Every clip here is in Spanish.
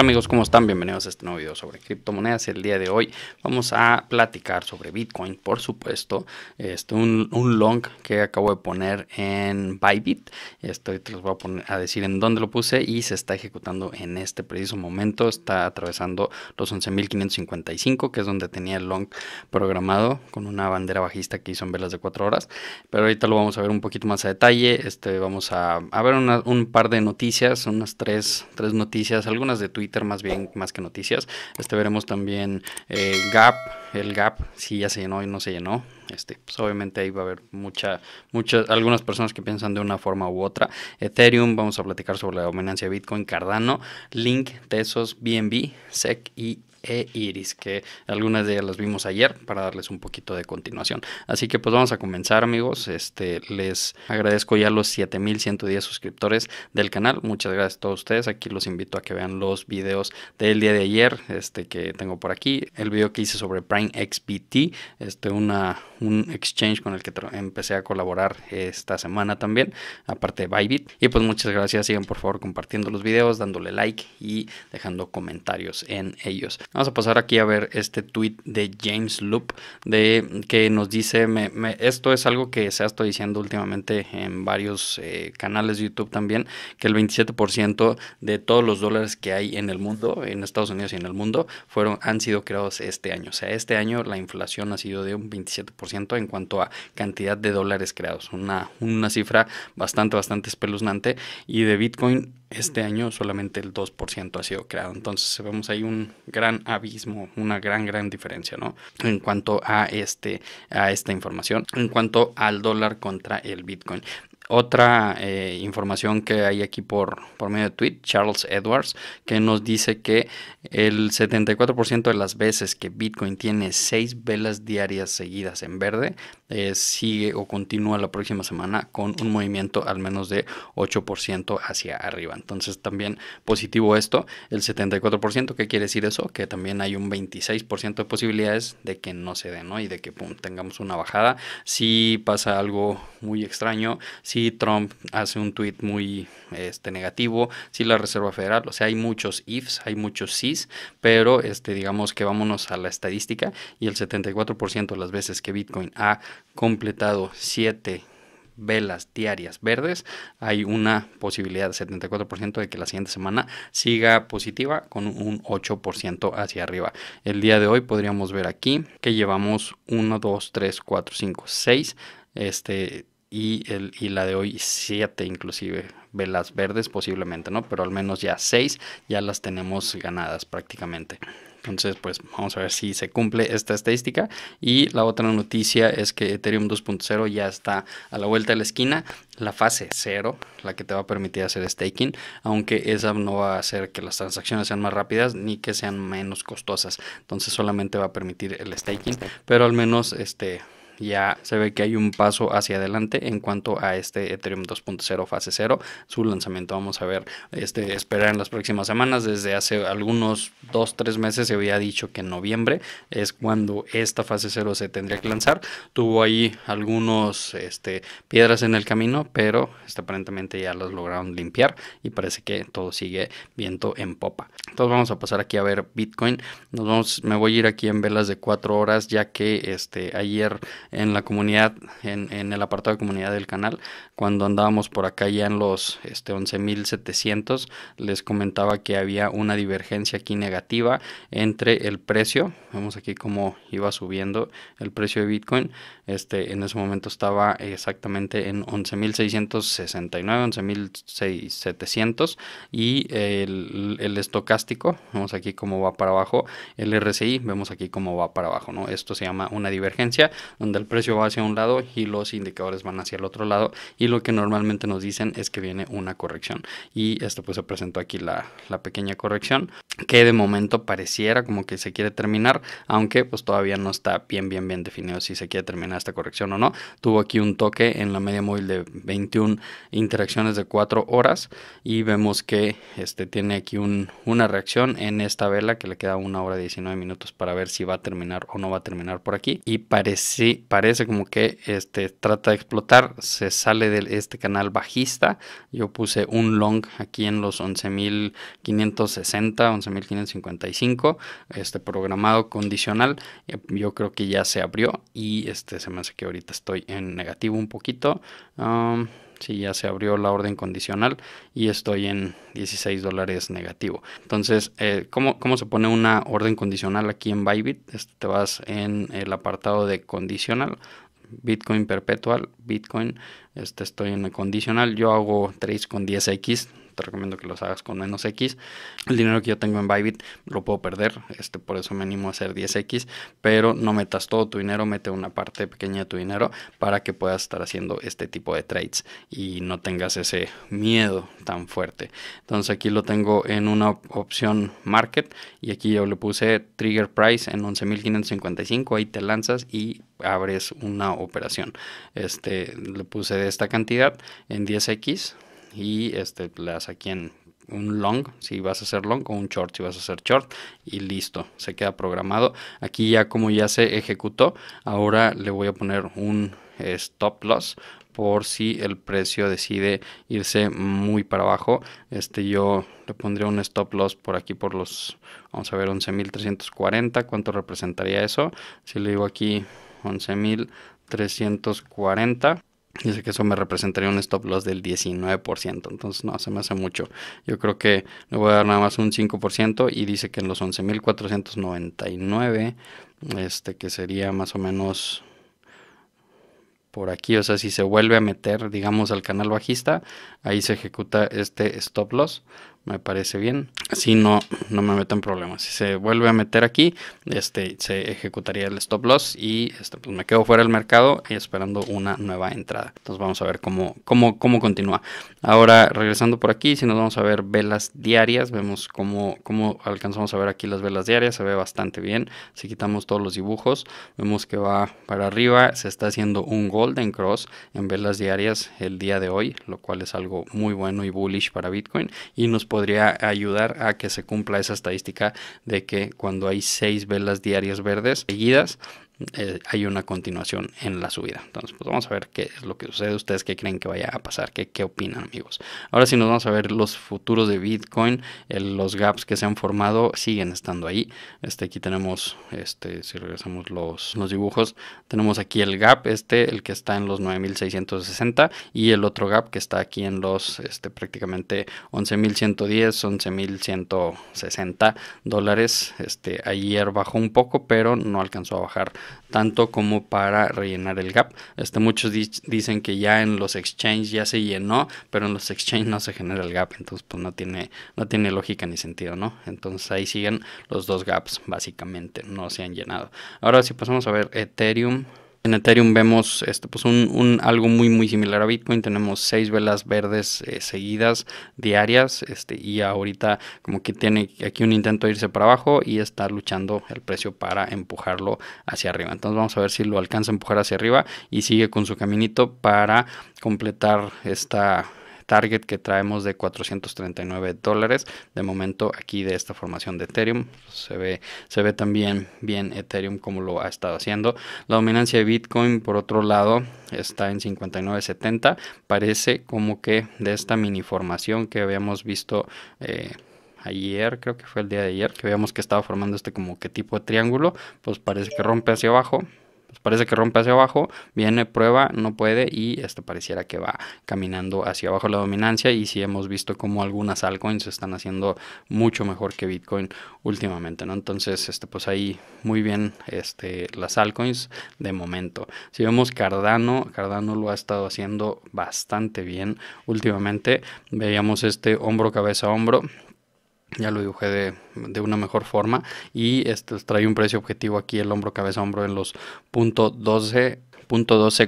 amigos? ¿Cómo están? Bienvenidos a este nuevo video sobre criptomonedas. El día de hoy vamos a platicar sobre Bitcoin, por supuesto. Este, un, long que acabo de poner en Bybit. Estoy te los voy a, poner, a decir en dónde lo puse y se está ejecutando en este preciso momento. Está atravesando los 11.555, que es donde tenía el long programado con una bandera bajista que hizo en velas de 4 horas. Pero ahorita lo vamos a ver un poquito más a detalle. Este, vamos a, ver un par de noticias, unas tres, tres noticias, algunas de Twitter más bien, más que noticias. Este veremos también eh, Gap, el Gap, si ya se llenó y no se llenó. Este, pues, obviamente ahí va a haber mucha, muchas, algunas personas que piensan de una forma u otra. Ethereum, vamos a platicar sobre la dominancia de Bitcoin, Cardano, Link, Tesos, BNB, SEC y e Iris, que algunas de ellas las vimos ayer para darles un poquito de continuación. Así que pues vamos a comenzar amigos, este, les agradezco ya los 7110 suscriptores del canal, muchas gracias a todos ustedes, aquí los invito a que vean los videos del día de ayer, este que tengo por aquí, el video que hice sobre Prime XPT. este una, un exchange con el que empecé a colaborar esta semana también, aparte de Bybit, y pues muchas gracias, sigan por favor compartiendo los videos, dándole like y dejando comentarios en ellos. Vamos a pasar aquí a ver este tweet de James Loop de, que nos dice, me, esto es algo que se ha estado diciendo últimamente en varios eh, canales de YouTube también, que el 27% de todos los dólares que hay en el mundo, en Estados Unidos y en el mundo, fueron, han sido creados este año. O sea, este año la inflación ha sido de un 27% en cuanto a cantidad de dólares creados. Una, una cifra bastante, bastante espeluznante. Y de Bitcoin este año solamente el 2% ha sido creado. Entonces vemos ahí un gran abismo, una gran, gran diferencia, ¿no? En cuanto a, este, a esta información, en cuanto al dólar contra el Bitcoin. Otra eh, información que hay aquí por, por medio de tweet, Charles Edwards, que nos dice que el 74% de las veces que Bitcoin tiene seis velas diarias seguidas en verde, eh, sigue o continúa la próxima semana con un movimiento al menos de 8% hacia arriba. Entonces también positivo esto, el 74%, ¿qué quiere decir eso? Que también hay un 26% de posibilidades de que no se den ¿no? Y de que tengamos una bajada. Si pasa algo muy extraño, si Trump hace un tweet muy este, negativo, si la Reserva Federal, o sea, hay muchos ifs, hay muchos sis, pero este, digamos que vámonos a la estadística y el 74% de las veces que Bitcoin ha completado 7 velas diarias verdes, hay una posibilidad del 74% de que la siguiente semana siga positiva con un 8% hacia arriba. El día de hoy podríamos ver aquí que llevamos 1, 2, 3, 4, 5, 6, este, y, el, y la de hoy 7 inclusive, velas verdes posiblemente, ¿no? Pero al menos ya seis ya las tenemos ganadas prácticamente. Entonces, pues vamos a ver si se cumple esta estadística. Y la otra noticia es que Ethereum 2.0 ya está a la vuelta de la esquina. La fase 0, la que te va a permitir hacer staking, aunque esa no va a hacer que las transacciones sean más rápidas ni que sean menos costosas. Entonces solamente va a permitir el staking, pero al menos este ya se ve que hay un paso hacia adelante en cuanto a este Ethereum 2.0 fase 0. Su lanzamiento vamos a ver, este, esperar en las próximas semanas. Desde hace algunos 2-3 meses se había dicho que en noviembre es cuando esta fase 0 se tendría que lanzar. Tuvo ahí algunos este, piedras en el camino, pero este, aparentemente ya las lograron limpiar y parece que todo sigue viento en popa. Entonces vamos a pasar aquí a ver Bitcoin. Nos me voy a ir aquí en velas de 4 horas ya que este, ayer en la comunidad, en, el apartado de comunidad del canal, cuando andábamos por acá ya en los este, 11.700, les comentaba que había una divergencia aquí negativa entre el precio, vemos aquí cómo iba subiendo el precio de Bitcoin, este, en ese momento estaba exactamente en 11.669, 11.700 y el, estocástico, vemos aquí cómo va para abajo, el RSI, vemos aquí cómo va para abajo, ¿no? Esto se llama una divergencia, donde el precio va hacia un lado y los indicadores van hacia el otro lado y lo que normalmente nos dicen es que viene una corrección y esto pues se presentó aquí la, pequeña corrección que de momento pareciera como que se quiere terminar aunque pues todavía no está bien bien bien definido si se quiere terminar esta corrección o no tuvo aquí un toque en la media móvil de 21 interacciones de 4 horas y vemos que este tiene aquí una reacción en esta vela que le queda una hora 19 minutos para ver si va a terminar o no va a terminar por aquí y parece parece como que este, trata de explotar, se sale de este canal bajista. Yo puse un long aquí en los 11.560, 11.555, este programado condicional. Yo creo que ya se abrió y este se me hace que ahorita estoy en negativo un poquito. Sí, ya se abrió la orden condicional y estoy en 16 dólares negativo. Entonces, eh, ¿cómo, se pone una orden condicional aquí en Bybit? te vas en el apartado de condicional, Bitcoin perpetual, Bitcoin, este, estoy en el condicional, yo hago trades con 10X, te recomiendo que los hagas con menos X. El dinero que yo tengo en Bybit lo puedo perder, este, por eso me animo a hacer 10X, pero no metas todo tu dinero, mete una parte pequeña de tu dinero para que puedas estar haciendo este tipo de trades y no tengas ese miedo tan fuerte. Entonces aquí lo tengo en una opción market y aquí yo le puse trigger price en 11.555, ahí te lanzas y abres una operación. Este le puse esta cantidad en 10x y este, das aquí en un long si vas a hacer long o un short si vas a hacer short y listo se queda programado aquí ya como ya se ejecutó ahora le voy a poner un stop loss por si el precio decide irse muy para abajo este yo le pondría un stop loss por aquí por los vamos a ver 11.340 cuánto representaría eso si le digo aquí 11.340 Dice que eso me representaría un stop loss del 19%. Entonces, no, se me hace mucho. Yo creo que le voy a dar nada más un 5% y dice que en los 11.499, este, que sería más o menos por aquí. O sea, si se vuelve a meter, digamos, al canal bajista, ahí se ejecuta este stop loss me parece bien. Así no, no me meto en problemas. Si se vuelve a meter aquí, este, se ejecutaría el stop loss y este, pues, me quedo fuera del mercado esperando una nueva entrada. Entonces vamos a ver cómo, cómo, cómo continúa. Ahora, regresando por aquí, si nos vamos a ver velas diarias, vemos cómo, cómo alcanzamos a ver aquí las velas diarias, se ve bastante bien. Si quitamos todos los dibujos, vemos que va para arriba, se está haciendo un golden cross en velas diarias el día de hoy, lo cual es algo muy bueno y bullish para Bitcoin y nos podemos podría ayudar a que se cumpla esa estadística de que cuando hay seis velas diarias verdes seguidas, eh, hay una continuación en la subida. Entonces, pues vamos a ver qué es lo que sucede. Ustedes qué creen que vaya a pasar, qué, qué opinan, amigos. Ahora si nos vamos a ver los futuros de Bitcoin. los gaps que se han formado siguen estando ahí. Este, aquí tenemos, este, si regresamos los, dibujos, tenemos aquí el gap, este, el que está en los 9660 y el otro gap que está aquí en los este, prácticamente 11110, 11160 dólares. Este, ayer bajó un poco, pero no alcanzó a bajar tanto como para rellenar el gap. Este, muchos dicen que ya en los exchanges ya se llenó, pero en los exchanges no se genera el gap, entonces pues no tiene, no tiene lógica ni sentido, ¿no? Entonces ahí siguen los dos gaps, básicamente, no se han llenado. Ahora si pasamos a ver Ethereum. En Ethereum vemos este, pues un, algo muy muy similar a Bitcoin. Tenemos seis velas verdes eh, seguidas diarias este, y ahorita como que tiene aquí un intento de irse para abajo y está luchando el precio para empujarlo hacia arriba. Entonces vamos a ver si lo alcanza a empujar hacia arriba y sigue con su caminito para completar esta target que traemos de 439 dólares. De momento aquí de esta formación de Ethereum se ve, se ve también bien Ethereum como lo ha estado haciendo. La dominancia de Bitcoin por otro lado está en 59.70. Parece como que de esta mini formación que habíamos visto. Eh, ayer, creo que fue el día de ayer, que veíamos que estaba formando este como que tipo de triángulo, pues parece que rompe hacia abajo, parece que rompe hacia abajo, viene, prueba, no puede y este pareciera que va caminando hacia abajo la dominancia y si hemos visto como algunas altcoins están haciendo mucho mejor que Bitcoin últimamente, ¿no? Entonces, este, pues ahí muy bien este, las altcoins de momento. Si vemos Cardano, Cardano lo ha estado haciendo bastante bien últimamente. Veíamos este hombro, cabeza, hombro ya lo dibujé de, una mejor forma y este trae un precio objetivo aquí el hombro cabeza hombro en los punto 12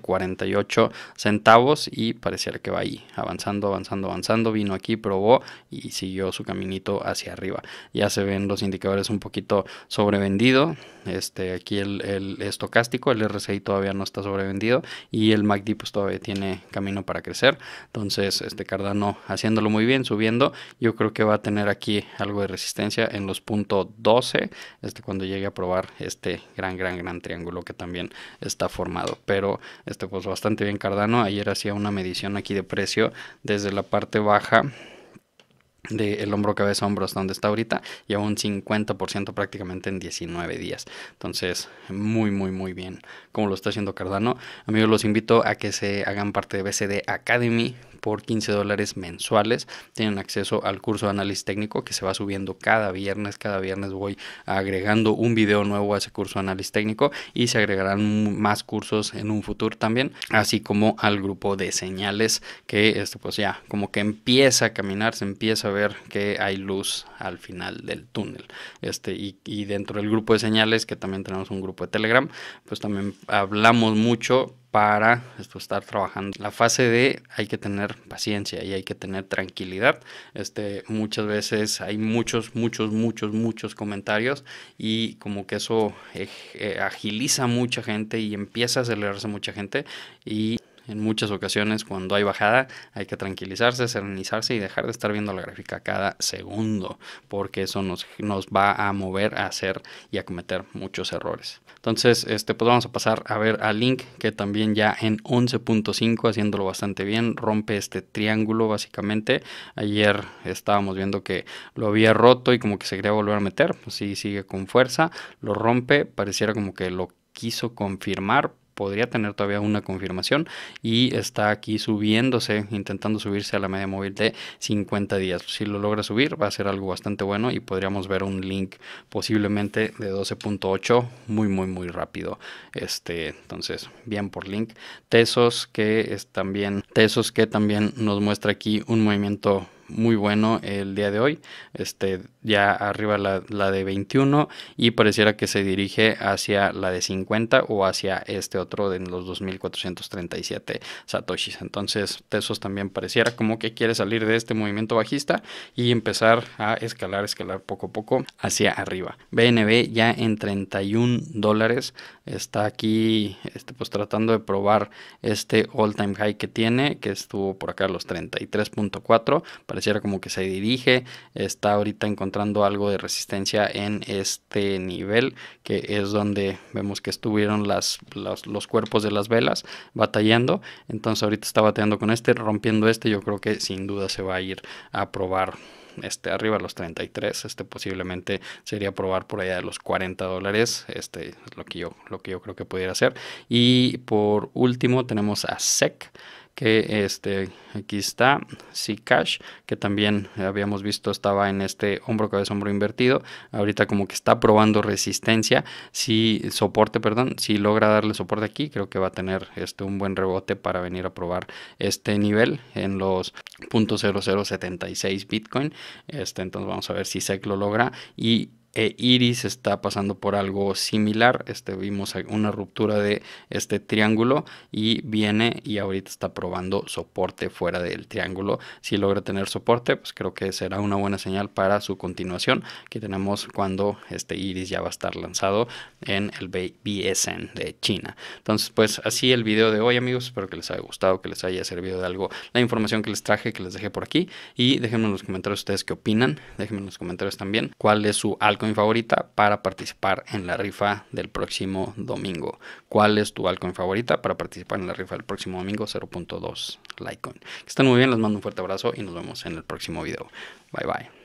48 centavos y pareciera que va ahí, avanzando, avanzando, avanzando, vino aquí, probó y siguió su caminito hacia arriba. Ya se ven los indicadores un poquito sobrevendido, este, aquí el, estocástico, el RSI todavía no está sobrevendido y el MACD pues todavía tiene camino para crecer, entonces este Cardano haciéndolo muy bien, subiendo, yo creo que va a tener aquí algo de resistencia en los puntos 12, este, cuando llegue a probar este gran, gran, gran triángulo que también está formado pero esto pues bastante bien Cardano. Ayer hacía una medición aquí de precio desde la parte baja del el hombro, cabeza, hombros, donde está ahorita, y a un 50% prácticamente en 19 días. Entonces, muy, muy, muy bien como lo está haciendo Cardano. Amigos, los invito a que se hagan parte de BCD Academy por 15 dólares mensuales. Tienen acceso al curso de análisis técnico que se va subiendo cada viernes. Cada viernes voy agregando un video nuevo a ese curso de análisis técnico y se agregarán más cursos en un futuro también, así como al grupo de señales que esto pues ya como que empieza a caminar, se empieza a ver que hay luz al final del túnel. Este, y, dentro del grupo de señales, que también tenemos un grupo de Telegram, pues también hablamos mucho para esto, estar trabajando. La fase de hay que tener paciencia y hay que tener tranquilidad. Este, muchas veces hay muchos, muchos, muchos, muchos comentarios y como que eso eh, agiliza mucha gente y empieza a acelerarse mucha gente y en muchas ocasiones cuando hay bajada hay que tranquilizarse, serenizarse y dejar de estar viendo la gráfica cada segundo, porque eso nos, nos va a mover a hacer y a cometer muchos errores. Entonces, este, pues vamos a pasar a ver a Link, que también ya en 11.5, haciéndolo bastante bien, rompe este triángulo básicamente. Ayer estábamos viendo que lo había roto y como que se quería volver a meter, Si pues sí, sigue con fuerza, lo rompe, pareciera como que lo quiso confirmar, podría tener todavía una confirmación y está aquí subiéndose, intentando subirse a la media móvil de 50 días. Si lo logra subir va a ser algo bastante bueno y podríamos ver un link posiblemente de 12.8 muy muy muy rápido. Este, entonces, bien por link. Tesos que es también Tesos que también nos muestra aquí un movimiento muy bueno el día de hoy. Este, ya arriba la, la, de 21 y pareciera que se dirige hacia la de 50 o hacia este otro de los 2437 satoshis. Entonces, Tesos también pareciera como que quiere salir de este movimiento bajista y empezar a escalar, escalar poco a poco hacia arriba. BNB ya en 31 dólares está aquí este, pues tratando de probar este all time high que tiene, que estuvo por acá los 33.4, pareciera como que se dirige, está ahorita encontrando algo de resistencia en este nivel, que es donde vemos que estuvieron las, los cuerpos de las velas batallando, entonces ahorita está batallando con este, rompiendo este, yo creo que sin duda se va a ir a probar este, arriba los 33, este, posiblemente sería probar por allá de los 40 dólares, este, es lo que yo, lo que yo creo que pudiera hacer. Y por último tenemos a SEC que este, aquí está, si cash que también habíamos visto estaba en este hombro, cabeza, hombro invertido, ahorita como que está probando resistencia, si soporte, perdón, si logra darle soporte aquí, creo que va a tener este, un buen rebote para venir a probar este nivel en los .0076 Bitcoin, este, entonces vamos a ver si SEC lo logra y e Iris está pasando por algo similar. Este, vimos una ruptura de este triángulo y viene y ahorita está probando soporte fuera del triángulo. Si logra tener soporte, pues creo que será una buena señal para su continuación que tenemos cuando este Iris ya va a estar lanzado en el BSN de China. Entonces, pues así el video de hoy, amigos. Espero que les haya gustado, que les haya servido de algo la información que les traje, que les dejé por aquí. Y déjenme en los comentarios ustedes qué opinan. Déjenme en los comentarios también cuál es su algo favorita para participar en la rifa del próximo domingo. ¿Cuál es tu altcoin favorita para participar en la rifa del próximo domingo? 0.2 Litecoin. Que estén muy bien, les mando un fuerte abrazo y nos vemos en el próximo video. Bye bye.